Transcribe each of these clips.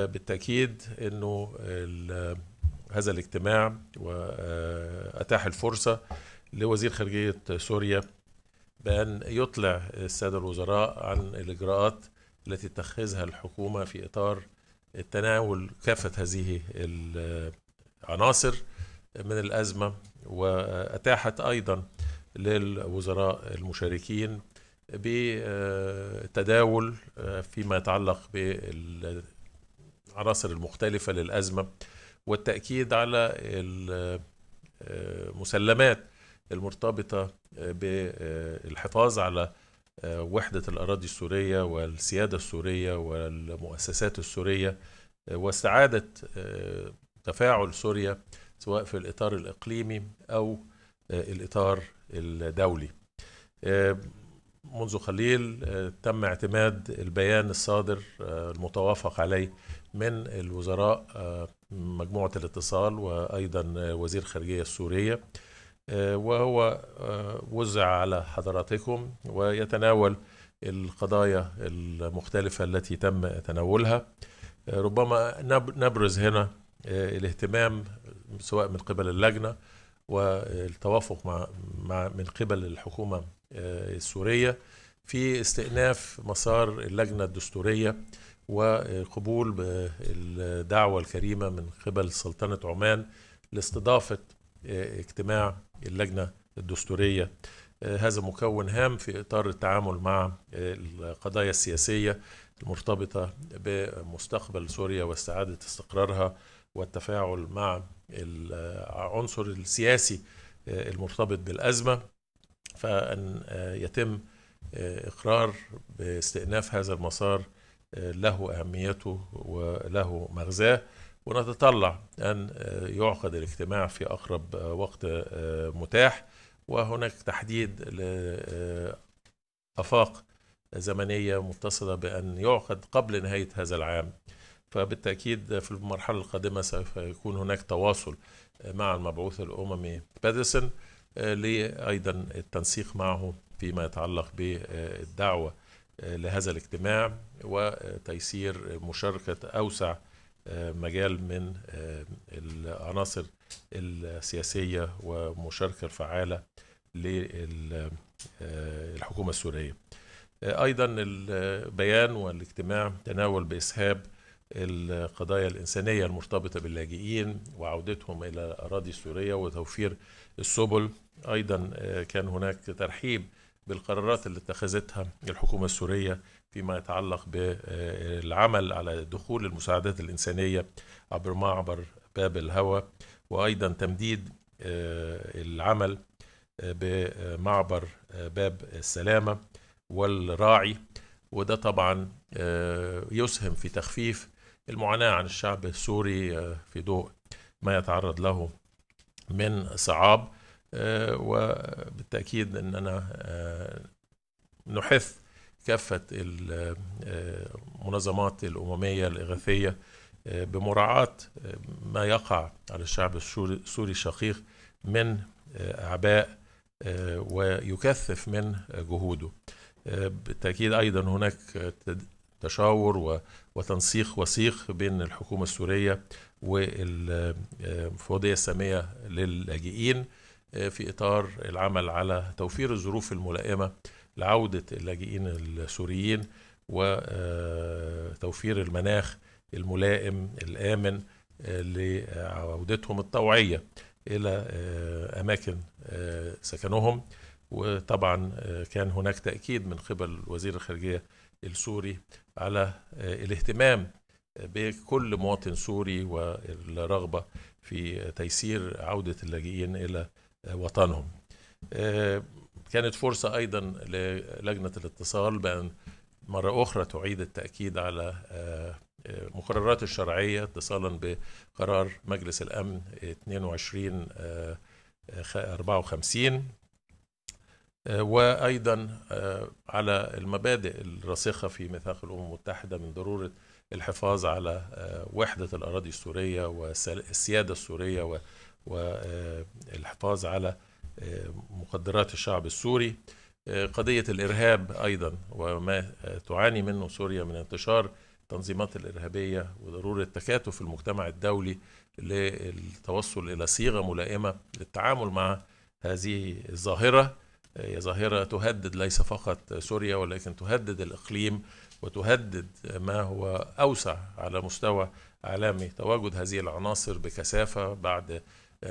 بالتأكيد أنه هذا الاجتماع وأتاح الفرصة لوزير خارجية سوريا بأن يطلع السادة الوزراء عن الإجراءات التي تتخذها الحكومة في إطار التناول كافة هذه العناصر من الأزمة وأتاحت أيضا للوزراء المشاركين بتداول فيما يتعلق بال العناصر المختلفة للأزمة والتأكيد على المسلمات المرتبطة بالحفاظ على وحدة الأراضي السورية والسيادة السورية والمؤسسات السورية واستعادة تفاعل سوريا سواء في الإطار الإقليمي أو الإطار الدولي منذ قليل تم اعتماد البيان الصادر المتوافق عليه من الوزراء آه، مجموعة الاتصال وأيضا آه، وزير خارجية السورية آه، وهو وزع على حضراتكم ويتناول القضايا المختلفة التي تم تناولها ربما نبرز هنا الاهتمام سواء من قبل اللجنة والتوافق مع, مع من قبل الحكومة السورية في استئناف مسار اللجنة الدستورية وقبول الدعوة الكريمة من قبل سلطنة عمان لاستضافة آه، اجتماع اللجنة الدستورية آه، هذا مكون هام في إطار التعامل مع آه، القضايا السياسية المرتبطة بمستقبل سوريا واستعادة استقرارها والتفاعل مع العنصر السياسي المرتبط بالأزمة فأن يتم إقرار باستئناف هذا المسار له أهميته وله مغزاه ونتطلع أن آه، يعقد الاجتماع في أقرب آه، وقت آه، متاح وهناك تحديد لأفاق زمنية متصلة بأن يعقد قبل نهاية هذا العام فبالتأكيد في المرحلة القادمة سوف يكون هناك تواصل مع المبعوث الأممي باديسون لأيضا التنسيق معه فيما يتعلق بالدعوة لهذا الاجتماع وتيسير مشاركة أوسع آه، مجال من آه، العناصر السياسية ومشاركة الفعالة للحكومة آه، السورية أيضا البيان والاجتماع تناول بإسهاب القضايا الإنسانية المرتبطة باللاجئين وعودتهم إلى الأراضي السورية وتوفير السبل أيضا كان هناك ترحيب بالقرارات اللي اتخذتها الحكومة السورية فيما يتعلق بالعمل على دخول المساعدات الإنسانية عبر معبر باب الهوى وأيضا تمديد آه، العمل آه، بمعبر آه، باب السلامة والراعي وده طبعا يسهم في تخفيف المعاناة عن الشعب السوري في ضوء ما يتعرض له من صعاب آه، وبالتاكيد اننا آه، نحث كافه المنظمات آه، الامميه الاغاثيه بمراعاه ما يقع على الشعب السوري الشقيق من اعباء ويكثف من جهوده بالتاكيد ايضا هناك تشاور وتنسيق وثيق بين الحكومه السوريه والمفوضيه الساميه للاجئين آه، في اطار العمل على توفير الظروف الملائمه لعوده اللاجئين السوريين وتوفير آه، المناخ الملائم الامن آه، لعودتهم الطوعيه الى اماكن سكنهم وطبعا كان هناك تاكيد من قبل وزير الخارجيه السوري على الاهتمام بكل مواطن سوري والرغبه في تيسير عوده اللاجئين الى وطنهم آه، كانت فرصة أيضا للجنة الاتصال بأن مرة أخرى تعيد التأكيد على آه، آه، مقررات الشرعية اتصالا بقرار مجلس الأمن 22 54 وأيضا على المبادئ الراسخة في ميثاق الأمم المتحدة من ضرورة الحفاظ على وحدة الأراضي السورية والسيادة السورية والحفاظ على آه، مقدرات الشعب السوري آه، قضية الإرهاب أيضا وما آه، تعاني منه سوريا من انتشار التنظيمات الإرهابية وضرورة تكاتف المجتمع الدولي للتوصل إلى صيغة ملائمة للتعامل مع هذه الظاهرة هي ظاهرة تهدد ليس فقط سوريا ولكن تهدد الإقليم وتهدد ما هو أوسع على مستوى عالمي تواجد هذه العناصر بكثافة بعد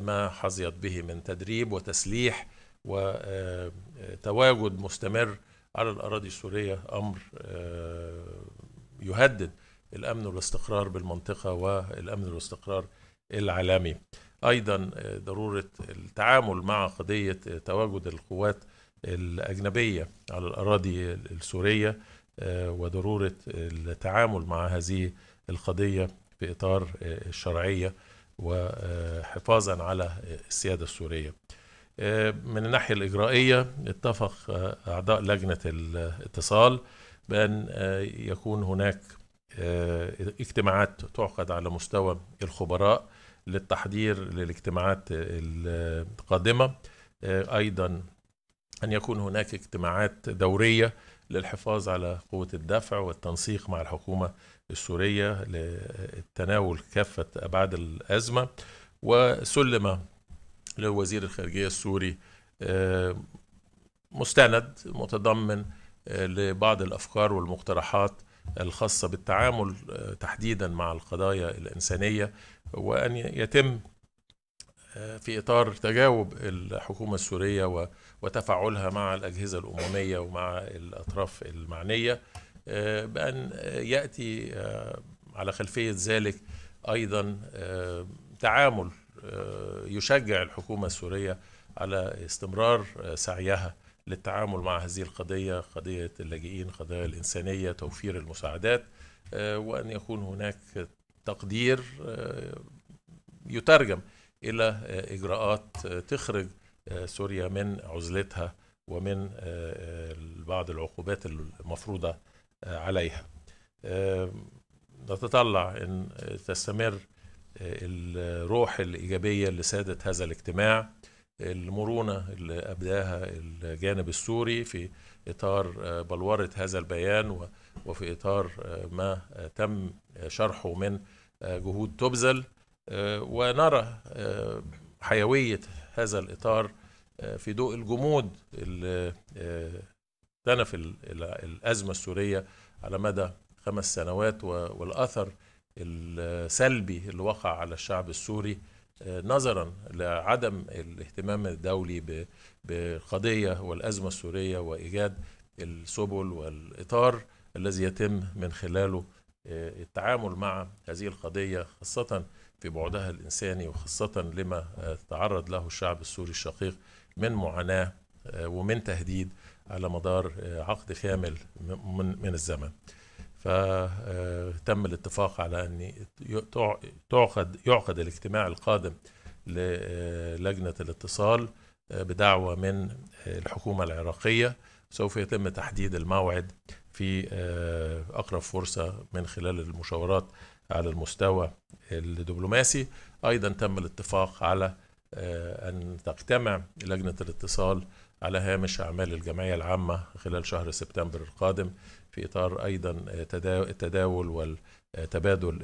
ما حظيت به من تدريب وتسليح وتواجد مستمر على الأراضي السورية أمر آه، يهدد الأمن والاستقرار بالمنطقة والأمن والاستقرار العالمي أيضا آه، ضرورة التعامل مع قضية آه، تواجد القوات الأجنبية على الأراضي السورية وضرورة التعامل مع هذه القضية في إطار الشرعية وحفاظا على السياده السوريه. من الناحيه الاجرائيه اتفق اعضاء لجنه الاتصال بان يكون هناك اجتماعات تعقد على مستوى الخبراء للتحضير للاجتماعات القادمه ايضا ان يكون هناك اجتماعات دوريه للحفاظ على قوة الدفع والتنسيق مع الحكومة السورية للتناول كافة أبعاد الأزمة وسلم لوزير الخارجية السوري آه، مستند متضمن آه، لبعض الأفكار والمقترحات الخاصة بالتعامل آه، تحديدا مع القضايا الإنسانية وأن يتم في اطار تجاوب الحكومه السوريه وتفاعلها مع الاجهزه الامميه ومع الاطراف المعنيه آه، بان ياتي آه، على خلفيه ذلك ايضا آه، تعامل يشجع الحكومه السوريه على استمرار سعيها للتعامل مع هذه القضيه قضيه اللاجئين قضايا الانسانيه توفير المساعدات وان يكون هناك تقدير يترجم الى آه، اجراءات آه، تخرج آه، سوريا من عزلتها ومن بعض العقوبات المفروضه عليها. نتطلع ان تستمر الروح الايجابيه اللي سادت هذا الاجتماع المرونه اللي ابداها الجانب السوري في اطار بلوره هذا البيان وفي اطار ما تم شرحه من جهود تبذل آه، ونرى آه، حيوية هذا الإطار آه، في ضوء الجمود اللي تنف الأزمة السورية على مدى خمس سنوات والأثر السلبي اللي وقع على الشعب السوري نظرا لعدم الاهتمام الدولي بالقضية والأزمة السورية وإيجاد السبل والإطار الذي يتم من خلاله التعامل مع هذه القضية خاصة في بعدها الإنساني وخاصة لما آه، تعرض له الشعب السوري الشقيق من معاناة آه، ومن تهديد على مدار آه، عقد كامل من الزمن فتم الاتفاق على أن تعقد, يعقد الاجتماع القادم للجنة الاتصال بدعوة من الحكومة العراقية سوف يتم تحديد الموعد في أقرب فرصة من خلال المشاورات على المستوى الدبلوماسي ايضا تم الاتفاق على آه، ان تجتمع لجنه الاتصال على هامش اعمال الجمعيه العامه خلال شهر سبتمبر القادم في اطار ايضا آه، التداول وتبادل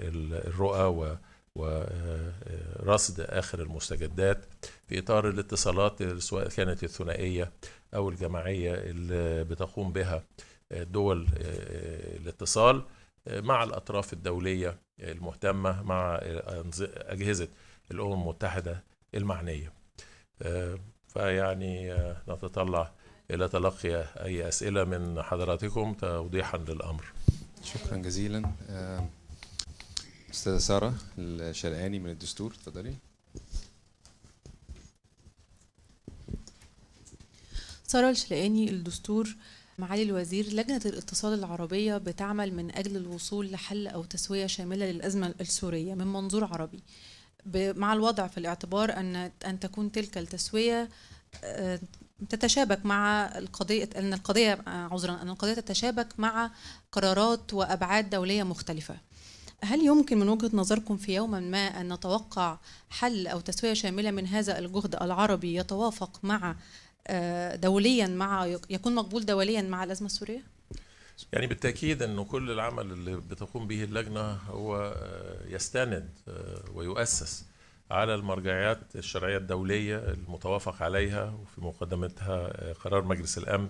الرؤى ورصد آه، اخر المستجدات في اطار الاتصالات سواء كانت الثنائيه او الجماعيه اللي بتقوم بها دول الاتصال مع الاطراف الدوليه المهتمه مع اجهزه الامم المتحده المعنيه آه، فيعني آه، نتطلع الى تلقي اي اسئله من حضراتكم توضيحا للامر شكرا جزيلا آه، استاذه ساره الشرقاني من الدستور تفضلي ساره الشرقاني الدستور معالي الوزير لجنة الاتصال العربية بتعمل من أجل الوصول لحل أو تسوية شاملة للأزمة السورية من منظور عربي مع الوضع في الاعتبار أن أن تكون تلك التسوية آه، تتشابك مع القضية أن القضية آه، عذرا أن القضية تتشابك مع قرارات وأبعاد دولية مختلفة هل يمكن من وجهة نظركم في يوم ما أن نتوقع حل أو تسوية شاملة من هذا الجهد العربي يتوافق مع آه، دوليا مع يكون مقبول دوليا مع الازمه السوريه؟ يعني بالتاكيد انه كل العمل اللي بتقوم به اللجنه هو آه، يستند آه، ويؤسس على المرجعيات الشرعيه الدوليه المتوافق عليها وفي مقدمتها قرار مجلس الامن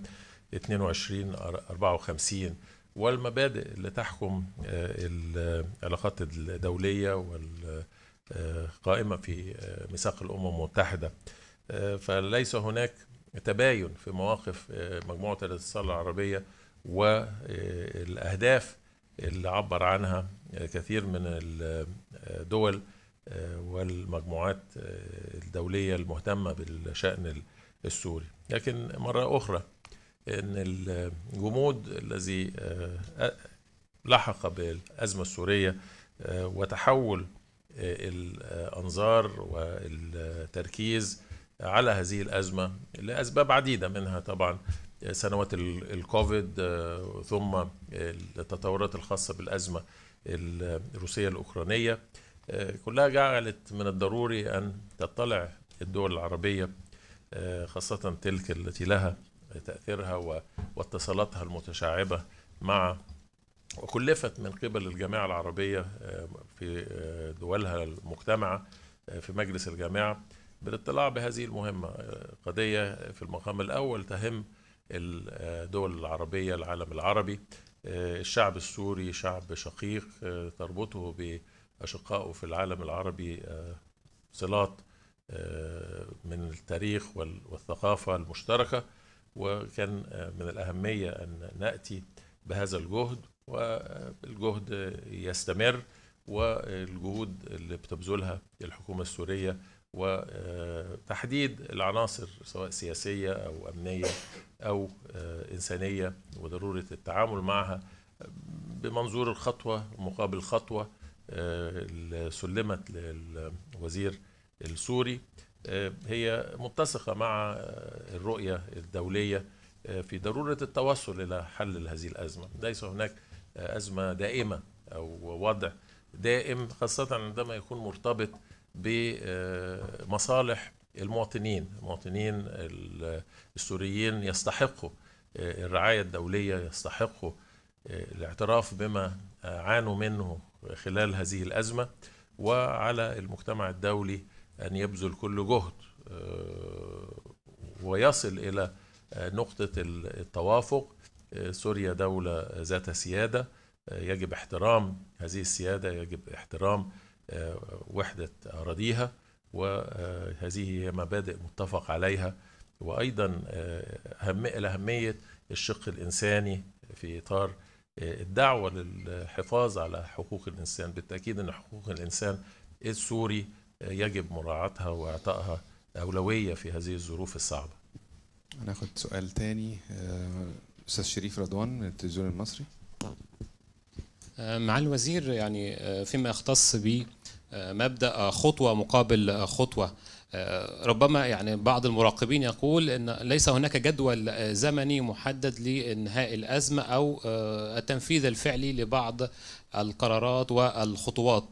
22 54 والمبادئ اللي تحكم العلاقات الدوليه والقائمه في ميثاق الامم المتحده فليس هناك تباين في مواقف آه، مجموعه الاتصال العربيه والاهداف اللي عبر عنها آه، كثير من الدول آه، والمجموعات الدوليه المهتمه بالشان السوري لكن مره اخرى ان الجمود الذي لحق بالازمه السوريه وتحول الانظار والتركيز على هذه الازمه لاسباب عديده منها طبعا سنوات الكوفيد آه، ثم التطورات الخاصه بالازمه الروسيه الاوكرانيه آه، كلها جعلت من الضروري ان تطلع الدول العربيه آه، خاصه تلك التي لها تاثيرها واتصالاتها المتشعبه مع وكلفت من قبل الجامعه العربيه في دولها المجتمعه في مجلس الجامعه بالاطلاع بهذه المهمة قضية في المقام الأول تهم الدول العربية العالم العربي الشعب السوري شعب شقيق تربطه بأشقائه في العالم العربي صلات من التاريخ والثقافة المشتركة وكان من الأهمية أن نأتي بهذا الجهد والجهد يستمر والجهود اللي بتبذلها الحكومة السورية وتحديد العناصر سواء سياسية أو أمنية أو آه، إنسانية وضرورة التعامل معها بمنظور الخطوة مقابل خطوة آه، اللي سلمت للوزير السوري آه، هي متسقة مع الرؤية الدولية في ضرورة التوصل إلى حل هذه الأزمة ليس هناك أزمة دائمة أو وضع دائم خاصة عندما يكون مرتبط بمصالح المواطنين المواطنين السوريين يستحقوا آه، الرعاية الدولية يستحقوا آه، الاعتراف بما عانوا منه خلال هذه الأزمة وعلى المجتمع الدولي أن يبذل كل جهد آه، ويصل إلى نقطة التوافق سوريا دولة ذات سيادة يجب احترام هذه السيادة يجب احترام وحدة أراضيها وهذه هي مبادئ متفق عليها وأيضا آه، أهمية الشق الإنساني في إطار آه، الدعوة للحفاظ على حقوق الإنسان بالتأكيد أن حقوق الإنسان السوري آه، يجب مراعاتها وإعطائها أولوية في هذه الظروف الصعبة هناخد سؤال تاني أستاذ شريف رضوان من التلفزيون المصري آه، مع الوزير يعني آه، فيما يختص بمبدا آه، خطوه مقابل خطوه ربما يعني بعض المراقبين يقول ان ليس هناك جدول زمني محدد لانهاء الازمه او التنفيذ الفعلي لبعض القرارات والخطوات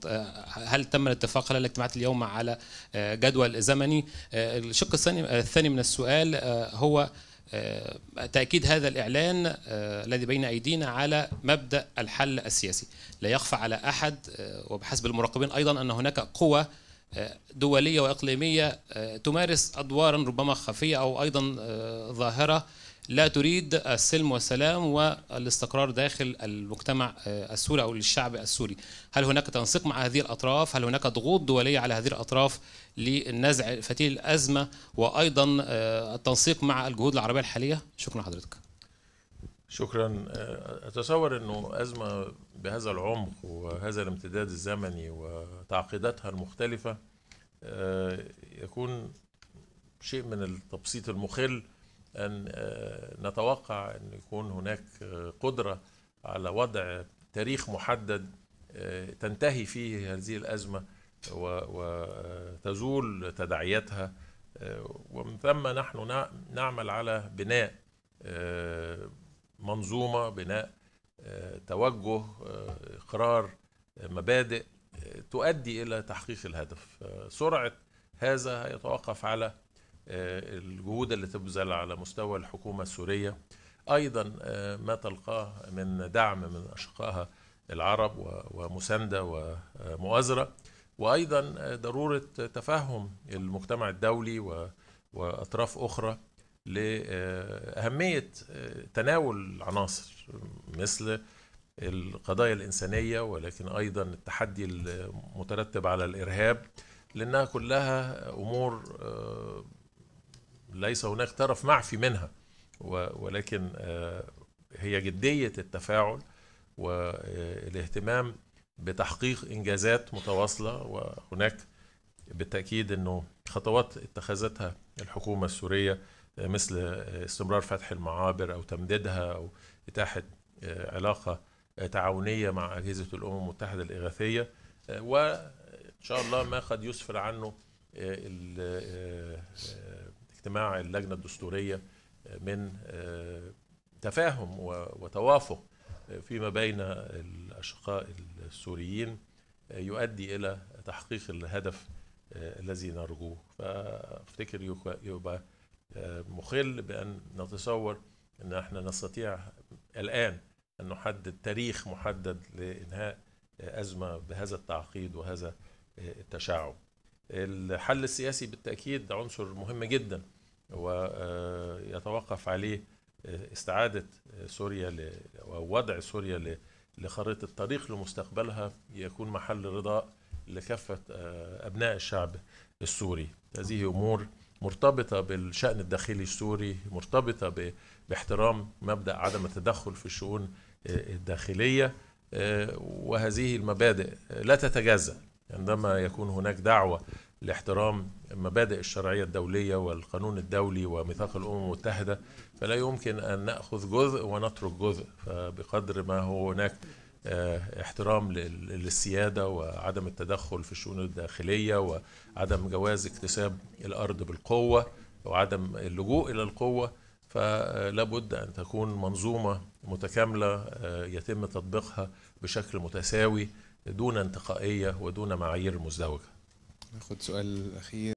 هل تم الاتفاق خلال الاجتماعات اليوم على جدول زمني الشق الثاني الثاني من السؤال هو آه، تأكيد هذا الإعلان آه، الذي بين أيدينا على مبدأ الحل السياسي لا يخفى على أحد آه، وبحسب المراقبين أيضا أن هناك قوة دولية وإقليمية تمارس أدوارا ربما خفية أو أيضا ظاهرة لا تريد السلم والسلام والاستقرار داخل المجتمع آه، السوري او الشعب السوري هل هناك تنسيق مع هذه الاطراف هل هناك ضغوط دوليه على هذه الاطراف لنزع فتيل الازمه وايضا آه، التنسيق مع الجهود العربيه الحاليه شكرا حضرتك شكرا آه، اتصور انه ازمه بهذا العمق وهذا الامتداد الزمني وتعقيداتها المختلفه يكون شيء من التبسيط المخل ان آه، نتوقع ان يكون هناك آه، قدره على وضع تاريخ محدد آه، تنتهي فيه هذه الازمه وتزول تداعياتها ومن ثم نحن نعمل على بناء منظومه بناء توجه اقرار مبادئ تؤدي الى تحقيق الهدف سرعه هذا يتوقف على آه، الجهود اللي تبذل على مستوى الحكومة السورية أيضا آه، ما تلقاه من دعم من أشقائها العرب ومساندة ومؤازرة وأيضا آه، ضرورة تفهم المجتمع الدولي وأطراف أخرى لأهمية تناول العناصر مثل القضايا الإنسانية ولكن أيضا التحدي المترتب على الإرهاب لأنها كلها أمور ليس هناك طرف معفي منها ولكن آه، هي جدية التفاعل والاهتمام بتحقيق إنجازات متواصلة وهناك بالتأكيد أنه خطوات اتخذتها الحكومة السورية آه، مثل آه، استمرار فتح المعابر أو تمديدها أو إتاحة علاقة تعاونية مع أجهزة الأمم المتحدة الإغاثية وإن شاء الله ما قد يسفر عنه اجتماع اللجنه الدستوريه آه، من آه، تفاهم وتوافق آه، فيما بين الاشقاء السوريين يؤدي الى تحقيق الهدف الذي نرجوه فافتكر يبقى مخل بان نتصور ان احنا نستطيع الان ان نحدد تاريخ محدد لانهاء ازمه بهذا التعقيد وهذا التشعب الحل السياسي بالتاكيد عنصر مهم جدا ويتوقف عليه استعادة سوريا ووضع سوريا لخريطة الطريق لمستقبلها يكون محل رضاء لكافة آه، أبناء الشعب السوري هذه أمور مرتبطة بالشأن الداخلي السوري مرتبطة باحترام مبدأ عدم التدخل في الشؤون آه، الداخلية آه، وهذه المبادئ لا تتجزأ عندما يكون هناك دعوة لاحترام المبادئ الشرعية الدولية والقانون الدولي وميثاق الأمم المتحدة فلا يمكن أن نأخذ جزء ونترك جزء فبقدر ما هو هناك آه، احترام للسيادة وعدم التدخل في الشؤون الداخلية وعدم جواز اكتساب الأرض بالقوة وعدم اللجوء إلى القوة فلا بد أن تكون منظومة متكاملة آه، يتم تطبيقها بشكل متساوي دون انتقائية ودون معايير مزدوجة ناخد سؤال أخير